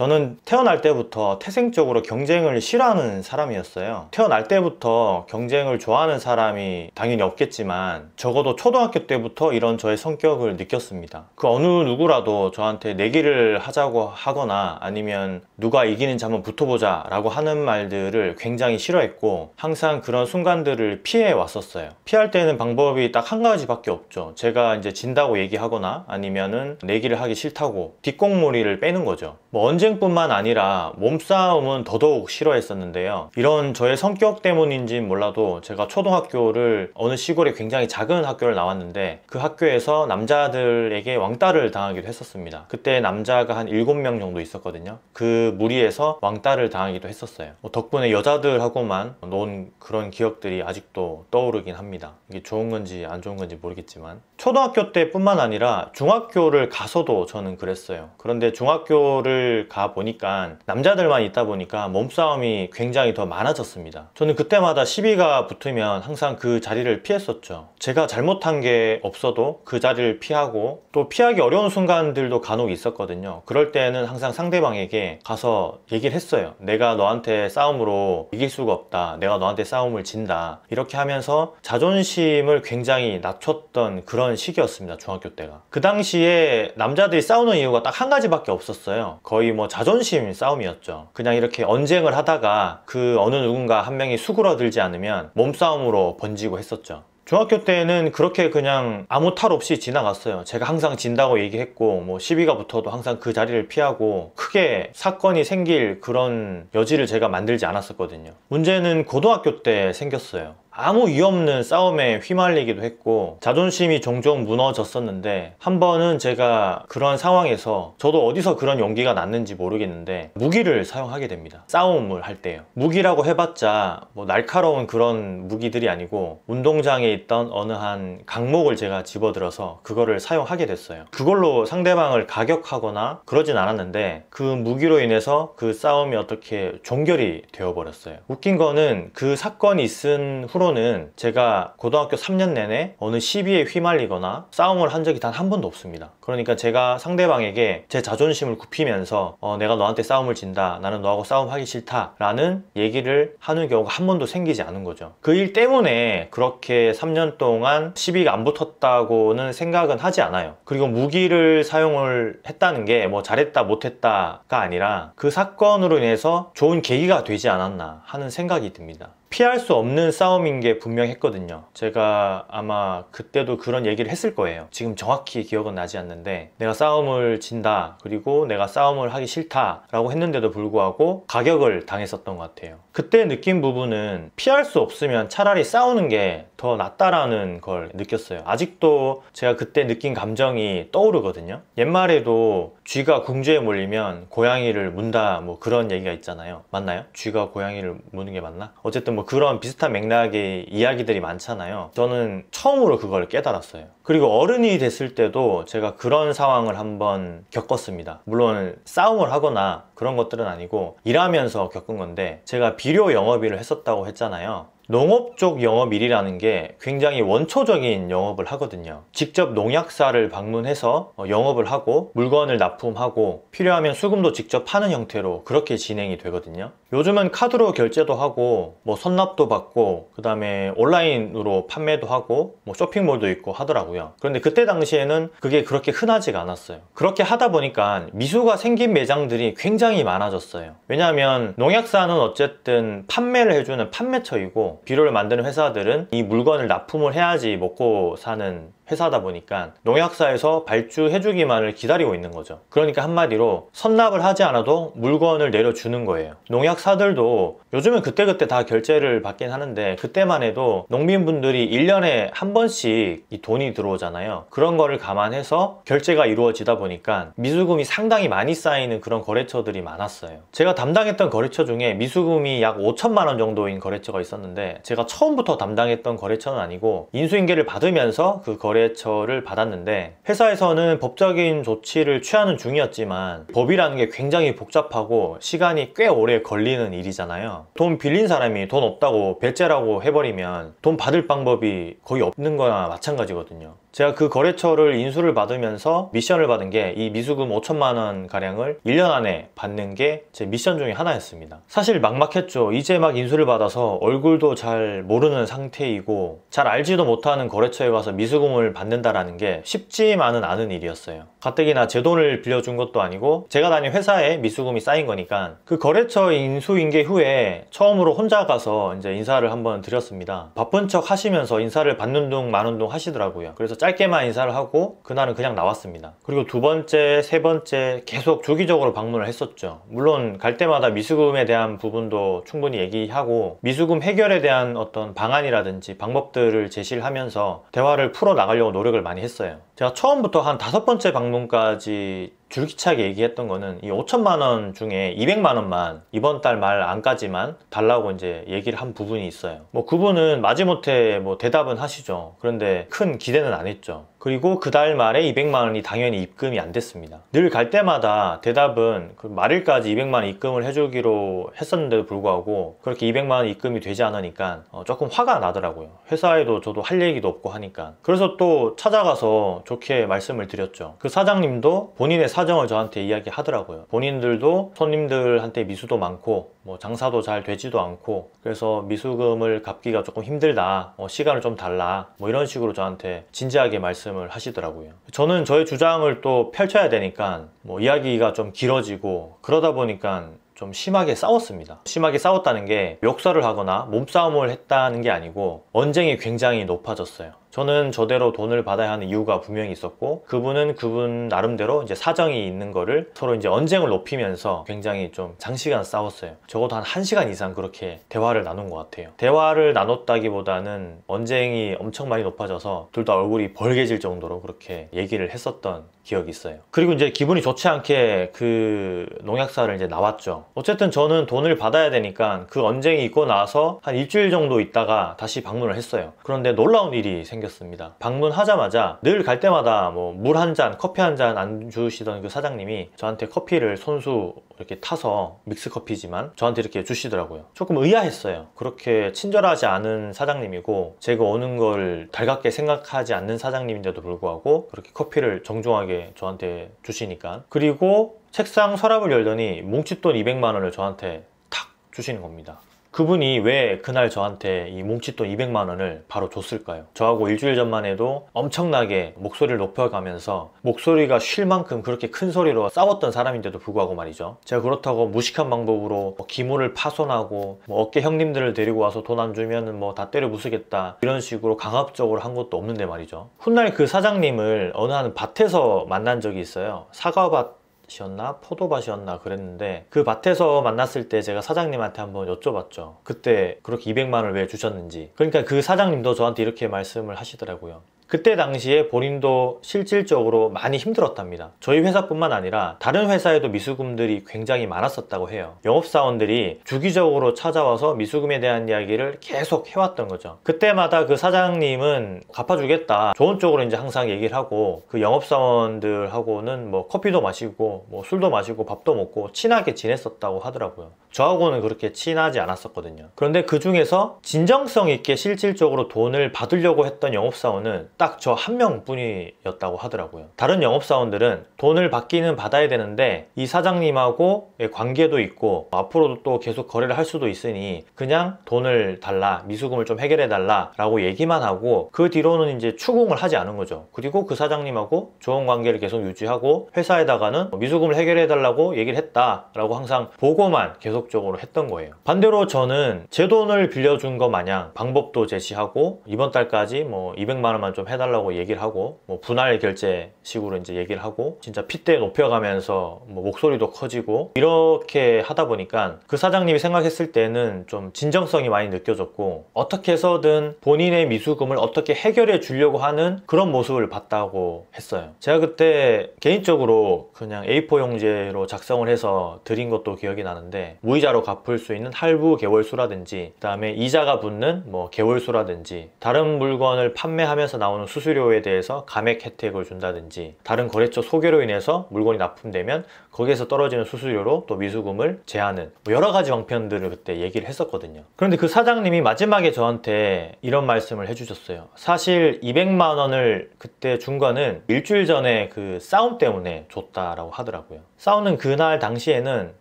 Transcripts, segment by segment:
저는 태어날 때부터 태생적으로 경쟁을 싫어하는 사람이었어요 태어날 때부터 경쟁을 좋아하는 사람이 당연히 없겠지만 적어도 초등학교 때부터 이런 저의 성격을 느꼈습니다 그 어느 누구라도 저한테 내기를 하자고 하거나 아니면 누가 이기는지 한번 붙어보자 라고 하는 말들을 굉장히 싫어했고 항상 그런 순간들을 피해 왔었어요 피할 때는 방법이 딱 한 가지밖에 없죠 제가 이제 진다고 얘기하거나 아니면은 내기를 하기 싫다고 뒷공무리를 빼는 거죠 뭐 언제 전쟁뿐만 아니라 몸싸움은 더더욱 싫어했었는데요. 이런 저의 성격 때문인지 몰라도 제가 초등학교를 어느 시골에 굉장히 작은 학교를 나왔는데 그 학교에서 남자들에게 왕따를 당하기도 했었습니다. 그때 남자가 한 7명 정도 있었거든요. 그 무리에서 왕따를 당하기도 했었어요. 뭐 덕분에 여자들하고만 논 그런 기억들이 아직도 떠오르긴 합니다. 이게 좋은 건지 안 좋은 건지 모르겠지만 초등학교 때뿐만 아니라 중학교를 가서도 저는 그랬어요. 그런데 중학교를 가가 보니까 남자들만 있다 보니까 몸싸움이 굉장히 더 많아졌습니다. 저는 그때마다 시비가 붙으면 항상 그 자리를 피했었죠. 제가 잘못한 게 없어도 그 자리를 피하고 또 피하기 어려운 순간들도 간혹 있었거든요. 그럴 때는 항상 상대방에게 가서 얘기를 했어요. 내가 너한테 싸움으로 이길 수가 없다. 내가 너한테 싸움을 진다. 이렇게 하면서 자존심을 굉장히 낮췄던 그런 시기였습니다. 중학교 때가. 그 당시에 남자들이 싸우는 이유가 딱 한 가지밖에 없었어요. 거의 뭐뭐 자존심 싸움이었죠. 그냥 이렇게 언쟁을 하다가 그 어느 누군가 한 명이 수그러들지 않으면 몸싸움으로 번지고 했었죠. 중학교 때는 그렇게 그냥 아무 탈 없이 지나갔어요 제가 항상 진다고 얘기했고 뭐 시비가 붙어도 항상 그 자리를 피하고 크게 사건이 생길 그런 여지를 제가 만들지 않았었거든요 문제는 고등학교 때 생겼어요 아무 이유 없는 싸움에 휘말리기도 했고 자존심이 종종 무너졌었는데 한 번은 제가 그런 상황에서 저도 어디서 그런 용기가 났는지 모르겠는데 무기를 사용하게 됩니다 싸움을 할 때요 무기라고 해봤자 뭐 날카로운 그런 무기들이 아니고 운동장에 있던 어느 한 강목을 제가 집어들어서 그거를 사용하게 됐어요 그걸로 상대방을 가격하거나 그러진 않았는데 그 무기로 인해서 그 싸움이 어떻게 종결이 되어버렸어요 웃긴 거는 그 사건이 있은 후 프로는 제가 고등학교 3년 내내 어느 시비에 휘말리거나 싸움을 한 적이 단 한 번도 없습니다. 그러니까 제가 상대방에게 제 자존심을 굽히면서 어, 내가 너한테 싸움을 진다. 나는 너하고 싸움하기 싫다. 라는 얘기를 하는 경우가 한 번도 생기지 않은 거죠. 그 일 때문에 그렇게 3년 동안 시비가 안 붙었다고는 생각은 하지 않아요. 그리고 무기를 사용을 했다는 게 뭐 잘했다 못했다가 아니라 그 사건으로 인해서 좋은 계기가 되지 않았나 하는 생각이 듭니다. 피할 수 없는 싸움인 게 분명했거든요 제가 아마 그때도 그런 얘기를 했을 거예요 지금 정확히 기억은 나지 않는데 내가 싸움을 진다 그리고 내가 싸움을 하기 싫다 라고 했는데도 불구하고 가격을 당했었던 것 같아요 그때 느낀 부분은 피할 수 없으면 차라리 싸우는 게 더 낫다라는 걸 느꼈어요 아직도 제가 그때 느낀 감정이 떠오르거든요 옛말에도 쥐가 궁주에 몰리면 고양이를 문다 뭐 그런 얘기가 있잖아요 맞나요? 쥐가 고양이를 무는 게 맞나? 어쨌든 뭐뭐 그런 비슷한 맥락의 이야기들이 많잖아요 저는 처음으로 그걸 깨달았어요 그리고 어른이 됐을 때도 제가 그런 상황을 한번 겪었습니다 물론 싸움을 하거나 그런 것들은 아니고 일하면서 겪은 건데 제가 비료 영업일을 했었다고 했잖아요 농업 쪽 영업 일이라는 게 굉장히 원초적인 영업을 하거든요 직접 농약사를 방문해서 어, 영업을 하고 물건을 납품하고 필요하면 수금도 직접 파는 형태로 그렇게 진행이 되거든요 요즘은 카드로 결제도 하고 뭐 선납도 받고 그 다음에 온라인으로 판매도 하고 뭐 쇼핑몰도 있고 하더라고요 그런데 그때 당시에는 그게 그렇게 흔하지가 않았어요 그렇게 하다 보니까 미수가 생긴 매장들이 굉장히 많아졌어요 왜냐하면 농약사는 어쨌든 판매를 해주는 판매처이고 비료를 만드는 회사들은 이 물건을 납품을 해야지 먹고 사는 회사다 보니까 농약사에서 발주해주기만을 기다리고 있는 거죠 그러니까 한마디로 선납을 하지 않아도 물건을 내려주는 거예요 농약사들도 요즘은 그때그때 다 결제를 받긴 하는데 그때만 해도 농민분들이 1년에 한 번씩 이 돈이 들어오잖아요 그런 거를 감안해서 결제가 이루어지다 보니까 미수금이 상당히 많이 쌓이는 그런 거래처들이 많았어요 제가 담당했던 거래처 중에 미수금이 약 5천만 원 정도인 거래처가 있었는데 제가 처음부터 담당했던 거래처는 아니고 인수인계를 받으면서 그 거래 거래처를 받았는데 회사에서는 법적인 조치를 취하는 중이었지만 법이라는 게 굉장히 복잡하고 시간이 꽤 오래 걸리는 일이잖아요 돈 빌린 사람이 돈 없다고 배째라고 해버리면 돈 받을 방법이 거의 없는 거나 마찬가지거든요 제가 그 거래처를 인수를 받으면서 미션을 받은 게 이 미수금 5천만 원 가량을 1년 안에 받는 게 제 미션 중에 하나였습니다 사실 막막했죠 이제 막 인수를 받아서 얼굴도 잘 모르는 상태이고 잘 알지도 못하는 거래처에 가서 미수금을 인정을 받는다라는 게 쉽지만은 않은 일이었어요 가뜩이나 제 돈을 빌려준 것도 아니고 제가 다닌 회사에 미수금이 쌓인 거니까 그 거래처 인수인계 후에 처음으로 혼자 가서 이제 인사를 한번 드렸습니다 바쁜 척 하시면서 인사를 받는 둥 마는 둥 하시더라고요 그래서 짧게만 인사를 하고 그날은 그냥 나왔습니다 그리고 두 번째 세 번째 계속 주기적으로 방문을 했었죠 물론 갈 때마다 미수금에 대한 부분도 충분히 얘기하고 미수금 해결에 대한 어떤 방안이라든지 방법들을 제시를 하면서 대화를 풀어나가 나가려고 노력을 많이 했어요 제가 처음부터 한 다섯 번째 방문까지 줄기차게 얘기했던 거는 이 5천만 원 중에 200만 원만 이번 달 말 안까지만 달라고 이제 얘기를 한 부분이 있어요 뭐 그분은 마지못해 뭐 대답은 하시죠 그런데 큰 기대는 안 했죠 그리고 그 달 말에 200만 원이 당연히 입금이 안 됐습니다 늘 갈 때마다 대답은 그 말일까지 200만 원 입금을 해주기로 했었는데도 불구하고 그렇게 200만 원 입금이 되지 않으니까 어, 조금 화가 나더라고요 회사에도 저도 할 얘기도 없고 하니까 그래서 또 찾아가서 좋게 말씀을 드렸죠 그 사장님도 본인의 사정을 저한테 이야기하더라고요 본인들도 손님들한테 미수도 많고 뭐 장사도 잘 되지도 않고 그래서 미수금을 갚기가 조금 힘들다 뭐 시간을 좀 달라 뭐 이런 식으로 저한테 진지하게 말씀을 하시더라고요 저는 저의 주장을 또 펼쳐야 되니까 뭐 이야기가 좀 길어지고 그러다 보니까 좀 심하게 싸웠습니다 심하게 싸웠다는 게 멱살을 하거나 몸싸움을 했다는 게 아니고 언쟁이 굉장히 높아졌어요 저는 저대로 돈을 받아야 하는 이유가 분명히 있었고 그분은 그분 나름대로 이제 사정이 있는 거를 서로 이제 언쟁을 높이면서 굉장히 좀 장시간 싸웠어요 적어도 한 1시간 이상 그렇게 대화를 나눈 것 같아요 대화를 나눴다기보다는 언쟁이 엄청 많이 높아져서 둘 다 얼굴이 벌개질 정도로 그렇게 얘기를 했었던 기억이 있어요. 그리고 이제 기분이 좋지 않게 그 농약사를 이제 나왔죠. 어쨌든 저는 돈을 받아야 되니까 그 언쟁이 있고 나서 한 일주일 정도 있다가 다시 방문을 했어요. 그런데 놀라운 일이 생겼습니다. 방문하자마자 늘 갈 때마다 뭐 물 한 잔, 커피 한 잔 안 주시던 그 사장님이 저한테 커피를 손수 이렇게 타서 믹스커피지만 저한테 이렇게 주시더라고요. 조금 의아했어요. 그렇게 친절하지 않은 사장님이고 제가 오는 걸 달갑게 생각하지 않는 사장님인데도 불구하고 그렇게 커피를 정중하게 저한테 주시니까 그리고 책상 서랍을 열더니 뭉칫돈 200만 원을 저한테 탁 주시는 겁니다 그분이 왜 그날 저한테 이 뭉칫돈 200만 원을 바로 줬을까요? 저하고 일주일 전만 해도 엄청나게 목소리를 높여가면서 목소리가 쉴 만큼 그렇게 큰 소리로 싸웠던 사람인데도 불구하고 말이죠. 제가 그렇다고 무식한 방법으로 뭐 기물을 파손하고 뭐 어깨 형님들을 데리고 와서 돈 안 주면 뭐 다 때려 부수겠다 이런 식으로 강압적으로 한 것도 없는데 말이죠. 훗날 그 사장님을 어느 한 밭에서 만난 적이 있어요. 사과밭 밭이었나 포도밭이었나 그랬는데 그 밭에서 만났을 때 제가 사장님한테 한번 여쭤봤죠 그때 그렇게 200만 원을 왜 주셨는지 그러니까 그 사장님도 저한테 이렇게 말씀을 하시더라고요 그때 당시에 본인도 실질적으로 많이 힘들었답니다. 저희 회사뿐만 아니라 다른 회사에도 미수금들이 굉장히 많았었다고 해요. 영업사원들이 주기적으로 찾아와서 미수금에 대한 이야기를 계속 해왔던 거죠. 그때마다 그 사장님은 갚아주겠다. 좋은 쪽으로 이제 항상 얘기를 하고 그 영업사원들하고는 뭐 커피도 마시고 뭐 술도 마시고 밥도 먹고 친하게 지냈었다고 하더라고요. 저하고는 그렇게 친하지 않았었거든요 그런데 그 중에서 진정성 있게 실질적으로 돈을 받으려고 했던 영업사원은 딱 저 한 명뿐이었다고 하더라고요 다른 영업사원들은 돈을 받기는 받아야 되는데 이 사장님하고 관계도 있고 앞으로도 또 계속 거래를 할 수도 있으니 그냥 돈을 달라 미수금을 좀 해결해 달라 라고 얘기만 하고 그 뒤로는 이제 추궁을 하지 않은 거죠 그리고 그 사장님하고 좋은 관계를 계속 유지하고 회사에다가는 미수금을 해결해 달라고 얘기를 했다 라고 항상 보고만 계속 지속적으로 했던 거예요 반대로 저는 제 돈을 빌려준 것 마냥 방법도 제시하고 이번 달까지 뭐 200만 원만 좀 해달라고 얘기를 하고 뭐 분할 결제 식으로 이제 얘기를 하고 진짜 핏대 높여가면서 뭐 목소리도 커지고 이렇게 하다 보니까 그 사장님이 생각했을 때는 좀 진정성이 많이 느껴졌고 어떻게 해서든 본인의 미수금을 어떻게 해결해 주려고 하는 그런 모습을 봤다고 했어요 제가 그때 개인적으로 그냥 A4 용지로 작성을 해서 드린 것도 기억이 나는데 무이자로 갚을 수 있는 할부 개월수라든지 그다음에 이자가 붙는 뭐 개월수라든지 다른 물건을 판매하면서 나오는 수수료에 대해서 감액 혜택을 준다든지 다른 거래처 소개로 인해서 물건이 납품되면 거기에서 떨어지는 수수료로 또 미수금을 제하는 뭐 여러 가지 방편들을 그때 얘기를 했었거든요. 그런데 그 사장님이 마지막에 저한테 이런 말씀을 해주셨어요. 사실 200만 원을 그때 준 거는 일주일 전에 그 싸움 때문에 줬다라고 하더라고요. 싸우는 그날 당시에는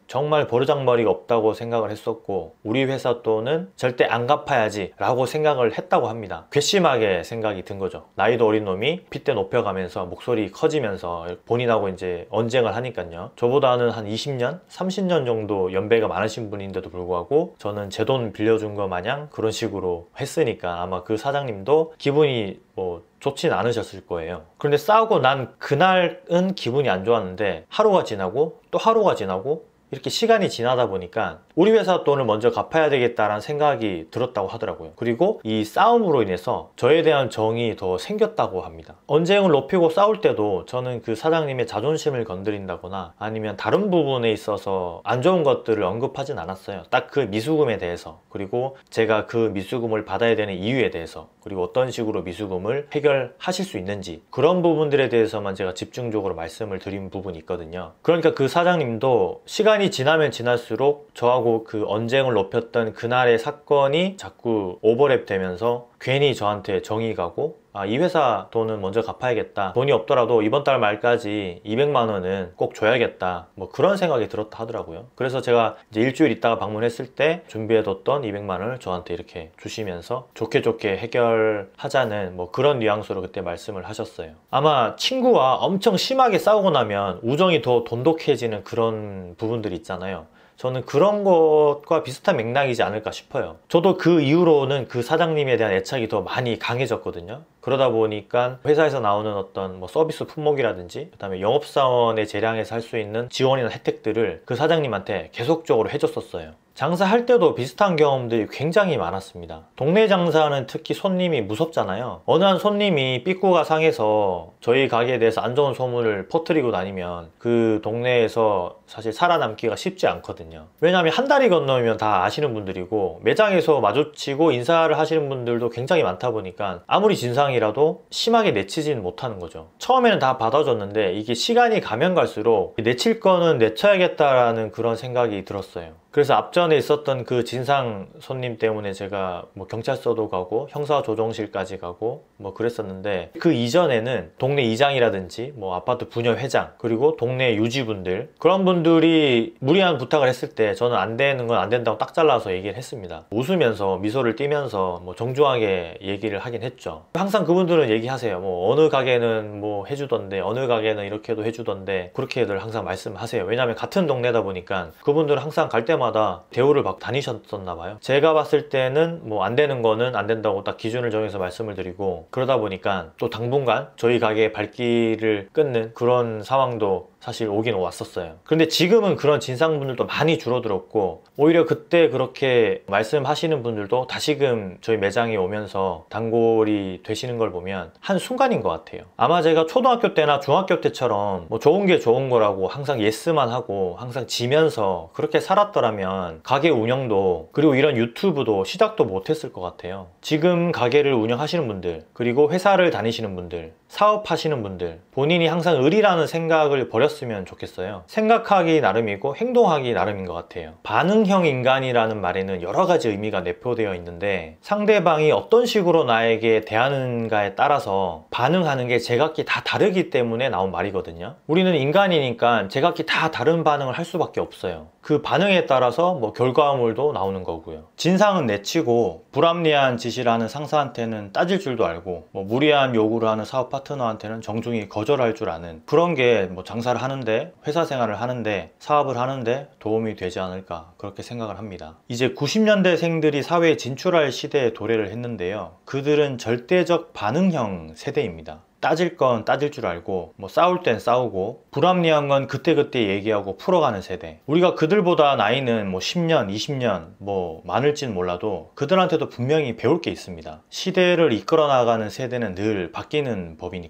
정말 버르장머리가 없다고 생각을 했었고 우리 회사 또는 절대 안 갚아야지 라고 생각을 했다고 합니다 괘씸하게 생각이 든 거죠 나이도 어린 놈이 핏대 높여가면서 목소리 커지면서 본인하고 이제 언쟁을 하니깐요 저보다는 한 20년 30년 정도 연배가 많으신 분인데도 불구하고 저는 제 돈 빌려준 거 마냥 그런 식으로 했으니까 아마 그 사장님도 기분이 뭐 좋진 않으셨을 거예요 그런데 싸우고 난 그날은 기분이 안 좋았는데 하루가 지나고 또 하루가 지나고 이렇게 시간이 지나다 보니까 우리 회사 돈을 먼저 갚아야 되겠다라는 생각이 들었다고 하더라고요 그리고 이 싸움으로 인해서 저에 대한 정이 더 생겼다고 합니다 언쟁을 높이고 싸울 때도 저는 그 사장님의 자존심을 건드린다거나 아니면 다른 부분에 있어서 안 좋은 것들을 언급하진 않았어요 딱 그 미수금에 대해서 그리고 제가 그 미수금을 받아야 되는 이유에 대해서 그리고 어떤 식으로 미수금을 해결하실 수 있는지 그런 부분들에 대해서만 제가 집중적으로 말씀을 드린 부분이 있거든요 그러니까 그 사장님도 시간 시간이 지나면 지날수록 저하고 그 언쟁을 높였던 그날의 사건이 자꾸 오버랩 되면서 괜히 저한테 정이 가고 아, 이 회사 돈은 먼저 갚아야겠다 돈이 없더라도 이번 달 말까지 200만 원은 꼭 줘야겠다 뭐 그런 생각이 들었다 하더라고요 그래서 제가 이제 일주일 있다가 방문했을 때 준비해뒀던 200만 원을 저한테 이렇게 주시면서 좋게 좋게 해결하자는 뭐 그런 뉘앙스로 그때 말씀을 하셨어요 아마 친구와 엄청 심하게 싸우고 나면 우정이 더 돈독해지는 그런 부분들이 있잖아요 저는 그런 것과 비슷한 맥락이지 않을까 싶어요. 저도 그 이후로는 그 사장님에 대한 애착이 더 많이 강해졌거든요. 그러다 보니까 회사에서 나오는 어떤 뭐 서비스 품목이라든지 그다음에 영업사원의 재량에서 할 수 있는 지원이나 혜택들을 그 사장님한테 계속적으로 해줬었어요. 장사할 때도 비슷한 경험들이 굉장히 많았습니다. 동네 장사는 특히 손님이 무섭잖아요. 어느 한 손님이 삐꾸가 상해서 저희 가게에 대해서 안 좋은 소문을 퍼뜨리고 다니면 그 동네에서 사실 살아남기가 쉽지 않거든요 왜냐하면 한 달이 건너면 다 아시는 분들이고 매장에서 마주치고 인사를 하시는 분들도 굉장히 많다 보니까 아무리 진상이라도 심하게 내치진 못하는 거죠 처음에는 다 받아줬는데 이게 시간이 가면 갈수록 내칠 거는 내쳐야겠다라는 그런 생각이 들었어요 그래서 앞전에 있었던 그 진상 손님 때문에 제가 뭐 경찰서도 가고 형사조정실까지 가고 뭐 그랬었는데 그 이전에는 동네 이장이라든지 뭐 아파트 분여 회장 그리고 동네 유지분들 그런 분 그분들이 무리한 부탁을 했을 때 저는 안 되는 건 안 된다고 딱 잘라서 얘기를 했습니다 웃으면서 미소를 띠면서 뭐 정중하게 얘기를 하긴 했죠 항상 그분들은 얘기하세요 뭐 어느 가게는 뭐 해주던데 어느 가게는 이렇게도 해주던데 그렇게들 항상 말씀하세요 왜냐하면 같은 동네다 보니까 그분들은 항상 갈 때마다 대우를 막 다니셨었나 봐요 제가 봤을 때는 뭐 안 되는 거는 안 된다고 딱 기준을 정해서 말씀을 드리고 그러다 보니까 또 당분간 저희 가게의 발길을 끊는 그런 상황도 사실 오긴 왔었어요 근데 지금은 그런 진상분들도 많이 줄어들었고 오히려 그때 그렇게 말씀하시는 분들도 다시금 저희 매장에 오면서 단골이 되시는 걸 보면 한순간인 것 같아요 아마 제가 초등학교 때나 중학교 때처럼 뭐 좋은 게 좋은 거라고 항상 예스만 하고 항상 지면서 그렇게 살았더라면 가게 운영도 그리고 이런 유튜브도 시작도 못했을 것 같아요 지금 가게를 운영하시는 분들 그리고 회사를 다니시는 분들 사업하시는 분들 본인이 항상 을이라는 생각을 버렸으면 좋겠어요 생각하기 나름이고 행동하기 나름인 것 같아요 반응형 인간이라는 말에는 여러 가지 의미가 내포되어 있는데 상대방이 어떤 식으로 나에게 대하는가에 따라서 반응하는 게 제각기 다 다르기 때문에 나온 말이거든요 우리는 인간이니까 제각기 다 다른 반응을 할 수밖에 없어요 그 반응에 따라서 뭐 결과물도 나오는 거고요 진상은 내치고 불합리한 짓이라는 상사한테는 따질 줄도 알고 뭐 무리한 요구를 하는 사업가 파트너한테는 정중히 거절할 줄 아는 그런 게 뭐 장사를 하는데 회사 생활을 하는데 사업을 하는데 도움이 되지 않을까 그렇게 생각을 합니다. 이제 90년대 생들이 사회에 진출할 시대에 도래를 했는데요. 그들은 절대적 반응형 세대입니다. 따질 건 따질 줄 알고 뭐 싸울 땐 싸우고 불합리한 건 그때그때 얘기하고 풀어가는 세대 우리가 그들보다 나이는 뭐 10년 20년 뭐 많을진 몰라도 그들한테도 분명히 배울 게 있습니다 시대를 이끌어 나가는 세대는 늘 바뀌는 법이니까요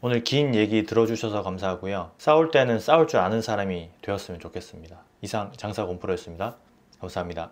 오늘 긴 얘기 들어주셔서 감사하고요 싸울 때는 싸울 줄 아는 사람이 되었으면 좋겠습니다 이상 장사공프로였습니다 감사합니다